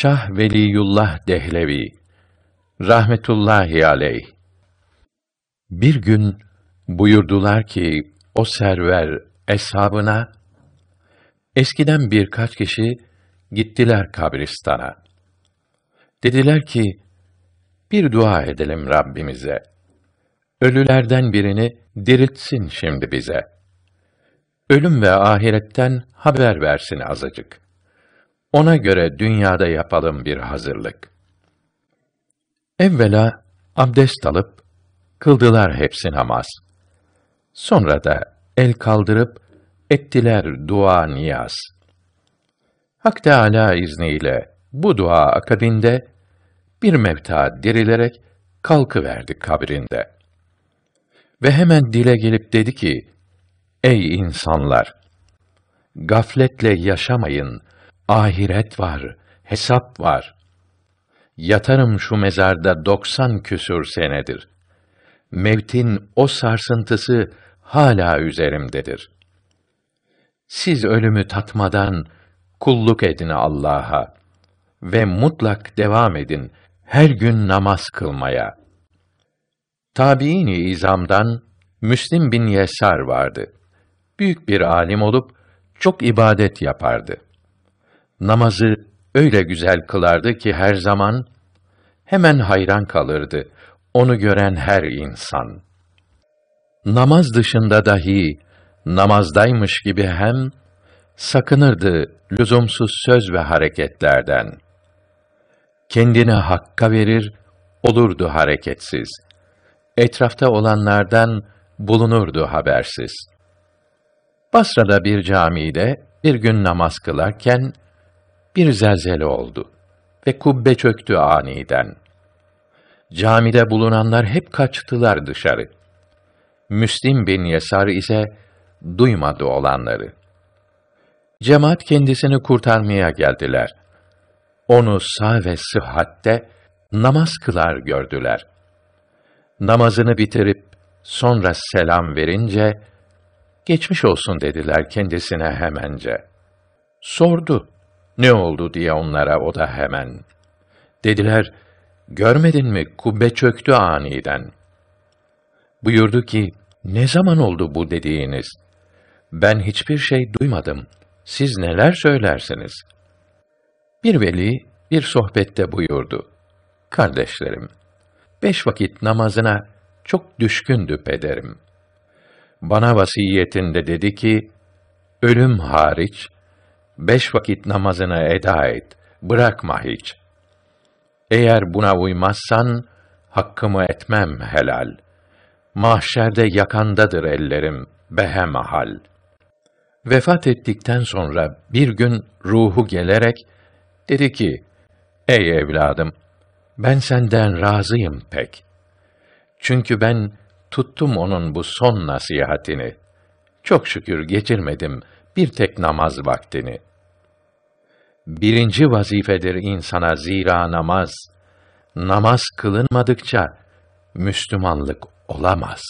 Şah Veliyullah Dehlevi rahmetullahi aleyh bir gün buyurdular ki o server eshabına eskiden birkaç kişi gittiler kabristana. Dediler ki bir dua edelim Rabbimize. Ölülerden birini diriltsin şimdi bize. Ölüm ve ahiretten haber versin azıcık.'' Ona göre dünyada yapalım bir hazırlık. Evvela abdest alıp kıldılar hepsi namaz. Sonra da el kaldırıp ettiler dua niyaz. Hak Teâlâ izniyle bu dua akabinde bir mevta dirilerek kalkıverdi kabrinde. Ve hemen dile gelip dedi ki, Ey insanlar! Gafletle yaşamayın, ahiret var, hesap var. Yatarım şu mezarda doksan küsur senedir. Mevtin o sarsıntısı hala üzerimdedir. Siz ölümü tatmadan kulluk edin Allah'a ve mutlak devam edin her gün namaz kılmaya. Tabiini izamdan Müslim bin Yesar vardı. Büyük bir alim olup çok ibadet yapardı namazı öyle güzel kılardı ki her zaman hemen hayran kalırdı onu gören her insan. Namaz dışında dahi namazdaymış gibi hem sakınırdı lüzumsuz söz ve hareketlerden. Kendini hakka verir, olurdu hareketsiz. Etrafta olanlardan bulunurdu habersiz. Basra'da bir camide bir gün namaz kılarken bir zelzele oldu ve kubbe çöktü aniden. Camide bulunanlar hep kaçtılar dışarı. Müslim bin Yesar ise duymadı olanları. Cemaat kendisini kurtarmaya geldiler. Onu sağ ve sıhhatte namaz kılar gördüler. Namazını bitirip sonra selam verince geçmiş olsun dediler kendisine hemence. Sordu: ne oldu diye onlara o da hemen. Dediler, görmedin mi kubbe çöktü aniden. Buyurdu ki, ne zaman oldu bu dediğiniz? Ben hiçbir şey duymadım. Siz neler söylersiniz? Bir veli bir sohbette buyurdu. Kardeşlerim, beş vakit namazına çok düşkündü pederim. Bana vasiyetinde dedi ki, ölüm hariç, beş vakit namazını eda et, bırakma hiç. Eğer buna uymazsan, hakkımı etmem helal. Mahşerde yakandadır ellerim, behemahal. Vefat ettikten sonra bir gün ruhu gelerek, dedi ki, Ey evladım, ben senden razıyım pek. Çünkü ben tuttum onun bu son nasihatini. Çok şükür geçirmedim bir tek namaz vaktini.'' birinci vazifedir insana zira namaz. Namaz kılınmadıkça Müslümanlık olamaz.''